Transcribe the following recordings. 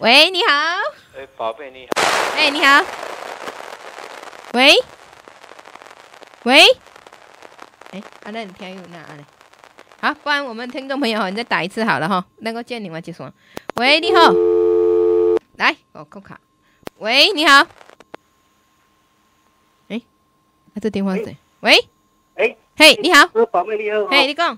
喂，你好。哎，宝贝，你好。哎，你好。喂，喂。哎，阿那你电有拿嘞？好，不然我们听众朋友哈，你再打一次好了哈。那个建宁话结说。喂，你好。来，我扣卡。喂，你好。哎，那这电话是谁？喂。哎，嘿，你好。哎，宝贝，你好。嘿，你讲。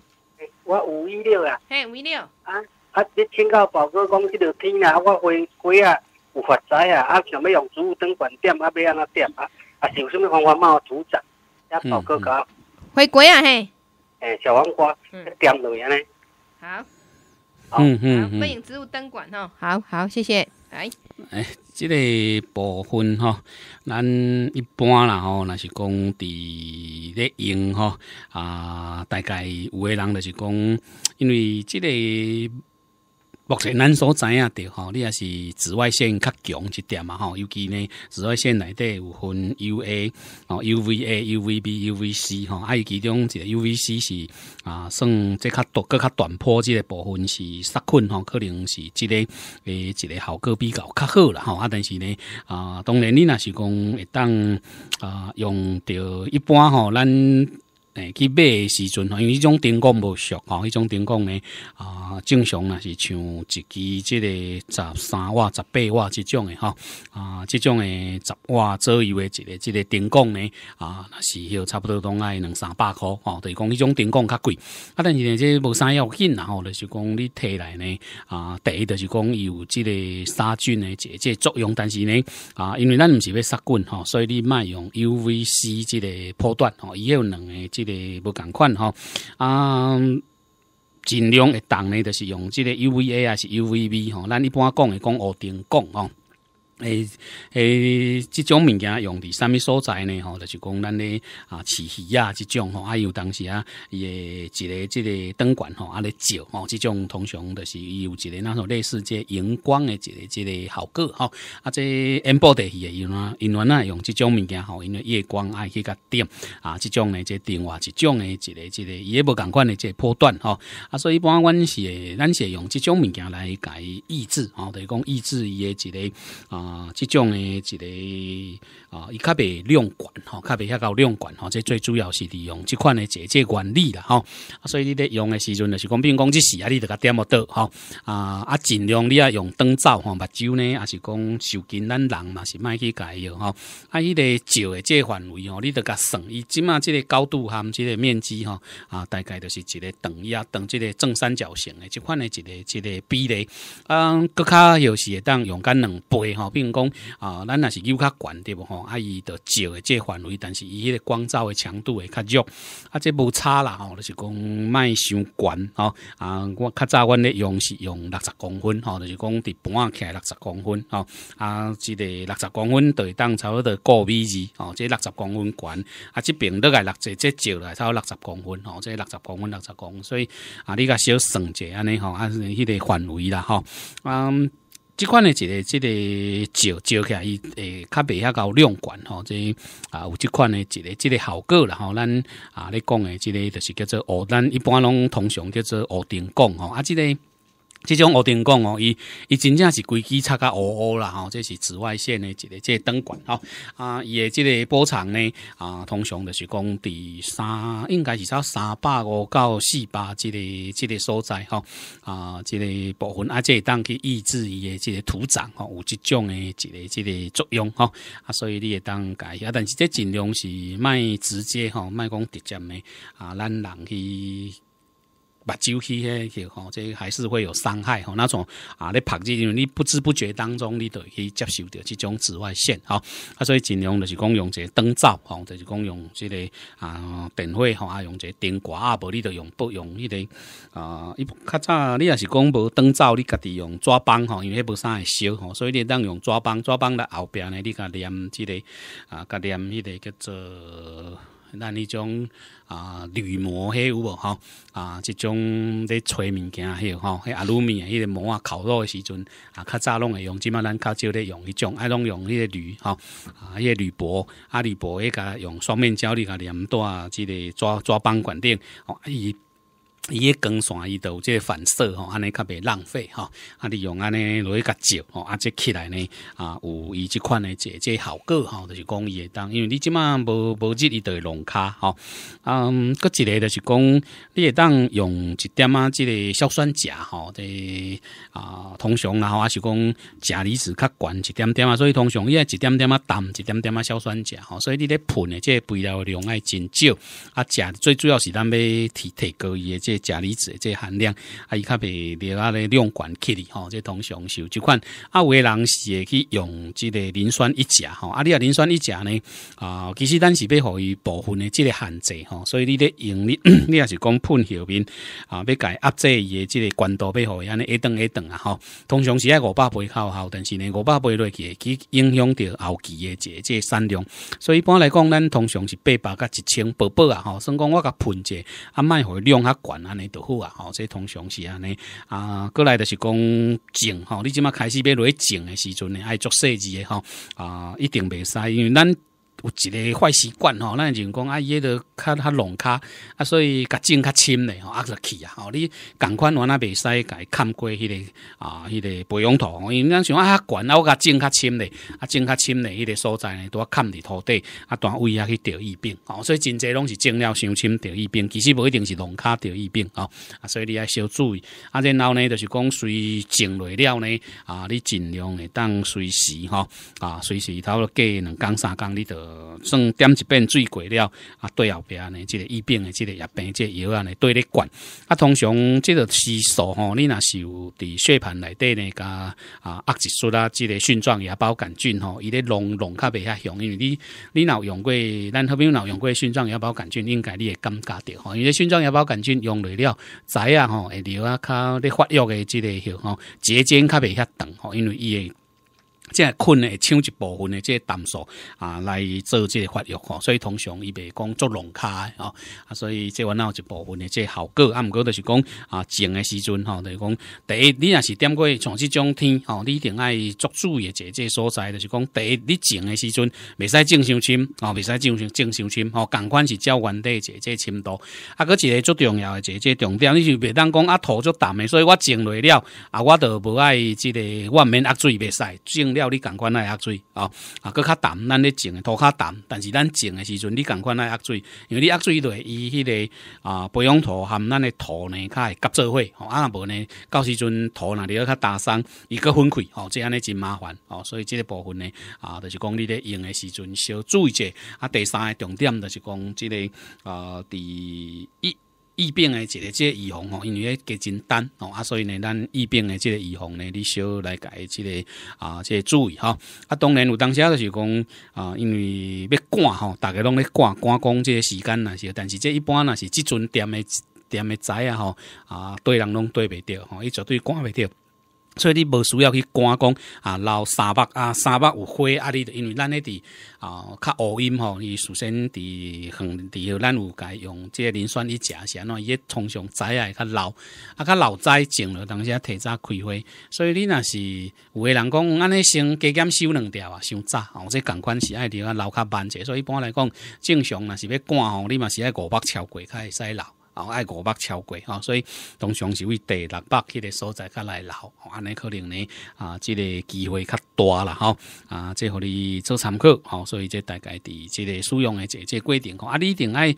我五一六啊。嘿，五一六。啊。啊！你请教宝哥讲，这条天啊，我回归啊有发财啊，啊，想要用植物灯管点，啊，要安怎点？啊，啊，是有什么方法帮我组则，啊，宝哥讲回归啊嘿，诶，小黄瓜点落去尼。好，嗯嗯欢迎用植物灯管哦，好好谢谢。来，哎，这个部分哈，咱一般啦吼，那是讲咧用哈啊，大概有个人就是讲，因为这个。目前咱所知影的吼？你也是紫外线较强一点嘛吼，尤其呢紫外线内底有分 U A 哦 U V A U V B U V C 吼，还有其中一个 U V C 是啊，算即较短、更较短波即个部分是杀菌吼，可能是即个诶一个效果比较较好啦吼，啊，但是呢啊，当然你若是讲当啊用着一般吼咱。哎，去买诶时阵吼，因为迄种灯光无熟吼，迄种灯光呢啊，正常若是像一支即个十三瓦、十八瓦即种诶吼，啊，即种诶十瓦左右诶一个即个灯光呢啊，是有差不多拢爱两三百箍吼，就于讲迄种灯光较贵。啊，但是呢即无啥要紧，然后就是讲你摕来呢啊，第一就是讲有即个杀菌诶即个作用，但是呢啊，因为咱毋是要杀菌吼，所以你卖用 UVC 即个波段吼，伊有两个。即个无共款吼。啊，尽量会档呢，就是用即个 UVA 啊，是 UVB 吼，咱一般讲的讲学顶讲吼。诶诶，即种物件用伫啥物所在呢？吼，就讲咱咧啊，饲鱼啊，即种吼，还有当时啊，伊一个即个灯管吼，啊咧照吼，即种通常就是伊有一个那种类似个荧光的，一个即个效果吼。啊，即个 m b e r 的因用因为呐用即种物件吼，因为夜光爱去甲点啊，即种即个电话，即种的，一个即个伊也无共款的个波段吼。啊，所以一般阮是咱是用即种物件来甲伊抑制吼，等于讲抑制伊的，一个啊。啊，即种诶一个啊，伊较袂亮管吼，较袂遐高亮管吼，即最主要是利用即款的节节原理吼、啊。所以你咧用的时阵就是讲，比如讲，即时啊，你得甲点么倒吼啊啊，尽量你要用灯罩吼，目睭呢，啊是讲，受惊咱人嘛，是卖去解药吼。啊，伊个照的这范围吼，你得甲算，伊即马这个高度含这个面积吼啊，大概就是一个等啊，等这个正三角形的这款的一个一个比例，嗯，搁较有时会当用间两倍吼。用讲啊，咱若是有较悬对无吼，啊，伊着照诶，这范围，但是伊迄个光照诶强度会较弱，啊，这无差啦吼，就是讲卖伤悬吼啊，我较早阮咧用是用六十公分吼，就是讲伫盘起来六十公分吼啊，即个六十公分对当差不多个米二吼，即六十公分悬，啊，即边落来六节即照来差不多六十公分吼，即六十公分六十公，所以啊，你较小算者安尼吼，啊，迄个范围啦吼，啊。即款诶一个，即个照照起来，伊诶，较袂较够亮光吼，个啊，有即款诶一个，即个效果啦吼，咱啊，你讲诶即个就是叫做，咱一般拢通常叫做乌点光吼，啊，即个。即种乌灯讲哦，伊伊真正是规计策甲乌乌啦吼，这是紫外线的，一个即个灯管吼啊，伊的即个波长呢啊，通常的是讲伫三，应该是在三百五到四百即个即个所在吼啊，即个部分啊，即当去抑制伊的即个土壤吼，有即种的即个即个作用吼啊，所以你会当下，但是这尽量是卖直接吼，卖讲直接的啊，咱人去。白照射咧，吼，这还是会有伤害吼。那种啊，你拍为你不知不觉当中，你都去接受到这种紫外线，吼啊，所以尽量就是讲用这灯罩，吼，就是讲用这个啊，电火吼啊，用这电挂啊，无你都用不用？迄个啊，伊较早你也是讲无灯罩，你家己用纸棒，吼，因为迄无啥会烧，吼，所以你当用纸棒，纸棒咧，后壁呢，你甲粘即个啊，甲粘迄个叫做。咱迄种啊铝膜迄有无吼啊，即种咧吹物件迄吼，迄阿鲁米迄个膜啊，烤肉诶时阵啊，较早拢会用，即嘛咱较少咧用迄种，爱拢用迄个铝吼啊，迄、个铝箔啊铝箔，迄甲用双面胶哩甲粘在即个纸纸板管顶，吼、啊、伊。伊个光线伊有即个反射吼，安尼较袂浪费吼，啊利用安尼落去较少吼，啊即起来呢啊有伊即款呢即即效果吼，就是讲会当因为你即马无无即伊会龙卡吼，嗯，个一个就是讲你会当用一点啊即个硝酸钾吼，即啊通常然后啊是讲钾离子较悬一点点啊，所以通常伊也一点点啊淡，一点点啊硝酸钾吼，所以你咧喷的即肥料量爱真少，啊钾最主要是咱要提提高伊个。这钾离子这含量，啊，伊较袂你啊嘞量管起哩吼，这通常是有就款啊，有的人是会去用即个磷酸一钾吼，啊，你啊磷酸一钾呢啊，其实咱是要互伊部分的即个限制吼，所以你咧用你 你也是讲喷后面啊，要改压制伊即个管道互伊安尼一等一等啊吼，通常是爱五百倍较有效，但是呢五百倍落去，会去影响到后期的即即产量，所以一般来讲，咱通常是八百甲一千，薄薄啊吼，算讲我甲喷者啊，麦伊量较悬。安尼著好啊，吼，这通常是安尼啊，过来著是讲景，吼，你即马开始要落景诶时阵呢，爱做设计诶吼啊，一定袂使，因为咱。有一个坏习惯吼，咱就讲啊，伊迄个较较龙卡啊，所以甲种较深嘞，压落去啊。吼，你共款原来袂使甲伊砍过迄个啊，迄个培养土，因为咱像啊，较悬啊，我甲种较深嘞，啊，种较深嘞，迄个所在呢，拄啊砍伫土地，啊，单位啊去得疫病，哦，所以真侪拢是种了伤深得疫病，其实无一定是龙卡得疫病吼、啊，所以你要小注意。啊，然后呢，就是讲随种落了呢，啊，你尽量会当随时吼，啊，随时头不过两工三工，你就。呃，算点一遍最贵了啊！对后边呢，即个疫病的即个疫病，即个药啊，对咧管。啊，通常即个系数吼，你若是有伫血盘内底呢甲啊，阿基素啊，即个菌状芽孢杆菌吼，伊咧浓浓较袂遐强，因为你你有用过咱后边有用过菌状芽孢杆菌，应该你会感觉着吼，因为菌状芽孢杆菌用来了知啊吼，会留啊较咧发育的即个吼，结晶较袂遐长吼，因为伊。会。即系困会抢一部分的即系淡素啊，来做即个发育，所以通常伊袂讲捉笼吼，哦，所以即个有一部分的即效果，啊，毋过就是讲啊种的时阵，吼，就是讲第一，你若是点过像这种天，吼，你一定爱足注意一啲所在，就是讲第一你种的时阵袂使种常深，吼，袂使种上种上深，哦，共款是照原地即系深度。啊，嗰一个最重要嘅即个重点，你就袂当讲啊土足淡的。所以我种落了，啊，我都无爱即个我免压水袂使种。要你感官来压水啊啊，佮较淡，咱咧种土较淡，但是咱种的时阵，你感官来压水，因为你压水会伊迄个啊，培养土含咱的土呢，较会夹做伙吼，啊若无呢，到时阵土若里要较打伤，伊佮分开吼，即安尼真麻烦哦，所以即个部分呢啊，就是讲你咧用的时阵少注意者啊。第三个重点就是讲，即个啊，伫一。疫病的这个个预防吼，因为疫真单哦啊，所以呢，咱疫病的这个预防呢，你少来改这个啊，这个注意哈。啊，当然有当啊，就是讲啊，因为要赶吼，大家拢咧赶赶工，这个时间啊，是。但是这一般那是即阵踮的踮的灾啊吼啊，对人拢对袂着吼，伊绝对赶袂着。所以你无需要去赶工啊，留三百啊，三百有花啊，你因为咱迄伫啊，较乌阴吼，伊首先伫横伫有咱有家用，即个磷酸去食是安怎伊一通常栽啊会较老，啊较老栽种了，当时啊提早开花。所以你若是有诶人讲，安尼先加减收两条啊，伤早吼，即共款是爱留较慢者，所以一般来讲，正常若是要赶吼，你嘛是爱五百超过较才会使老。哦，爱五百超过哦，所以通常是为第六百迄个所在较来闹，安尼可能呢啊，这个机会较大啦哈啊，这互你做参考好，所以即大概伫这个使用的这个规定，啊，你一定爱。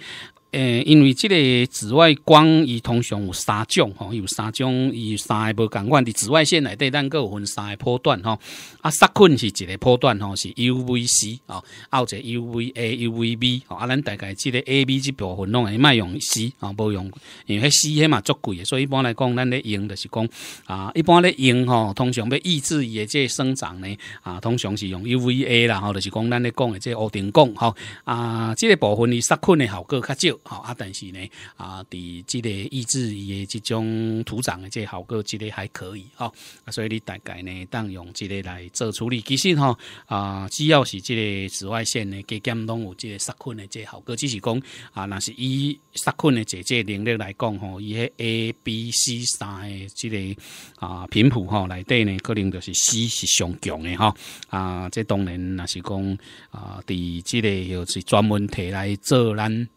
诶，因为即个紫外光，伊通常有三种吼，有三种伊三个无共款的紫外线内底，咱有分三个波段吼。啊，杀菌是一个波段吼，是 UVC 啊，有者 UVA、UVB 啊。咱大概即个 AB 即部分拢系卖用 C 啊，无用，因为 C 嘛足贵嘅，所以一般来讲，咱咧用就是讲啊，一般咧用吼，通常要抑制伊个生长呢啊，通常是用 UVA 啦吼，就是讲咱咧讲诶即个乌顶汞吼啊，即个部分伊杀菌诶效果较少。好啊，但是呢，啊，伫即个抑制伊的即种土长的即个效果，即个还可以吼。所以你大概呢，当用即个来做处理，其实吼啊，只要是即个紫外线呢，加减拢有即个杀菌的，即个效果，只是讲啊，若是以杀菌的，即个能力来讲吼，伊以 A、B、C 三的即个啊频谱吼来对呢，可能就是 C 是上强的吼。啊。即当然若是讲啊，伫即个又是专门摕来做咱。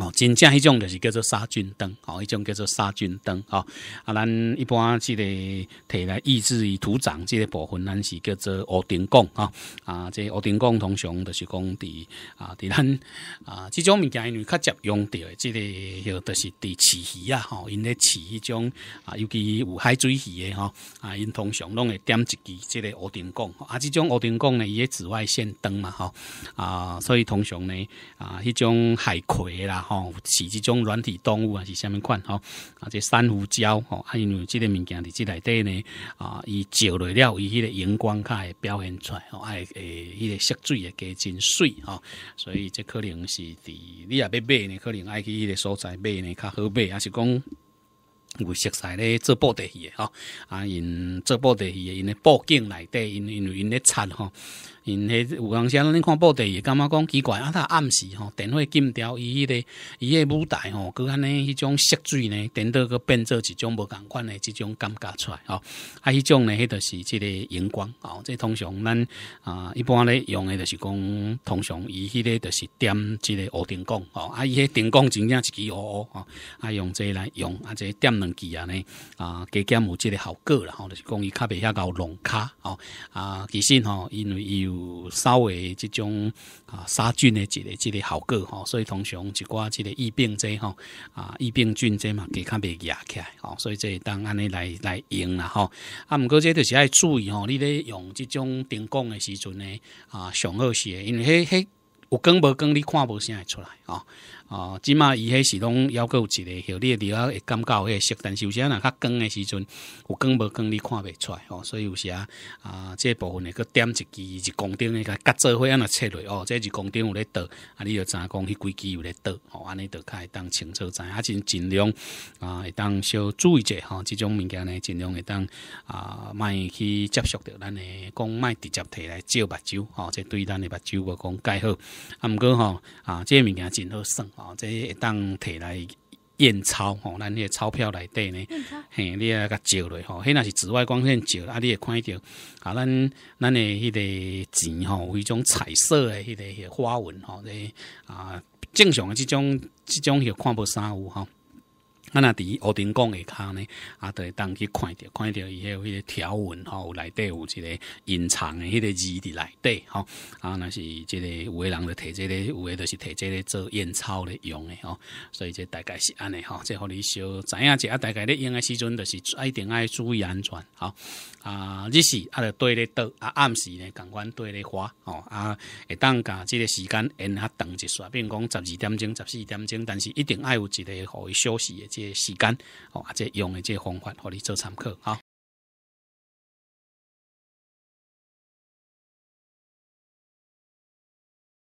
哦，真正迄种就是叫做杀菌灯，哦，迄种叫做杀菌灯，哦，啊，咱一般即个摕来抑制伊土长，即个部分，咱是叫做乌丁贡，哈，啊，即乌丁贡通常就是讲，伫啊，伫咱啊，即种物件因为较常用到，即个许就是伫饲鱼啊，吼，因咧饲迄种啊，尤其有海水鱼的，吼，啊，因通常拢会点一支即个乌灯贡，啊，即种乌丁贡呢，伊系紫外线灯嘛，吼，啊，所以通常呢，啊，迄种海葵啦。吼，是即种软体动物啊，是虾米款吼？啊，这珊瑚礁吼，啊，因为即个物件伫即内底呢，啊，伊照落了，伊迄个荧光卡会表现出来，吼，啊，会迄个色水会加真水吼，所以这可能是，伫你也要买呢，可能爱去迄个所在买呢，较好买，还是讲有色彩咧做布袋去诶吼，啊，因做布袋去诶，因咧布景内底，因因为因咧产吼。因迄有当时咱看报导也感觉讲奇怪，啊，他暗示吼，电话禁掉，伊迄个，伊个舞台吼，佮安尼迄种色水呢，颠倒佮变作一种无共款的即种感觉出来吼，啊，迄种呢，迄著是即个荧光哦，即通常咱啊，一般咧用的，著是讲通常伊迄个著是点即个乌灯光吼，啊，伊迄灯光真正是几乌乌吼，啊，用这来用啊，这点两支啊呢，啊，加减有即个效果啦，吼，就是讲伊较袂遐搞弄卡吼。啊，其实吼，因为伊有。有稍微即种啊杀菌的一个一个效果吼，所以通常一寡即个疫病者吼啊疫病菌者嘛，较袂灭起来吼，所以这当安尼来来用啦吼。啊，毋过这就是爱注意吼，你咧用即种灯光的时阵呢啊，上好些，因为迄迄有光无光，你看无啥会出来吼。哦，即码伊迄是拢要有一个，像你伫遐会感觉有迄个色，但有时啊，若较光的时阵，有光无光你看袂出来哦。所以有时啊，啊，这部分诶，佮点一支一光灯，佮甲做伙安尼切落哦。这日光灯有咧倒，啊，你知影讲？迄几支有咧倒，哦，安尼就会当清楚知，影啊，尽量啊，会当小注意者吼，即种物件呢，尽量会当啊，卖去接触着咱诶，讲卖直接摕来照目睭哦，即对咱的目睭无讲介好。啊，毋过吼，啊，即个物件真好省。哦，这会当摕来验钞，吼，咱迄个钞票内底呢。验嘿，你啊甲照落，吼，迄若是紫外光线照，啊你会看着啊咱咱的迄个钱吼，有一种彩色的迄个花纹，吼，这啊正常的即种即种迄看无啥有，吼。啊！那伫屋顶工下骹呢，啊，会当去看着，看着伊迄个条纹吼，内底有一个隐藏的迄个字伫内底吼。啊，若是即个有诶人咧摕这个，有诶都是摕即个做验钞咧用诶吼。所以这大概是安尼吼，即互你小知影者啊，大概咧用诶时阵，就是一定爱注意安全好。啊，日时啊，对咧倒啊，暗时咧共款对咧滑哦。啊，会当甲即个时间因较长一耍，比如讲十二点钟、十四点钟，但是一定爱有一个互伊休息诶即。时间，或者用的这方法，互你做参考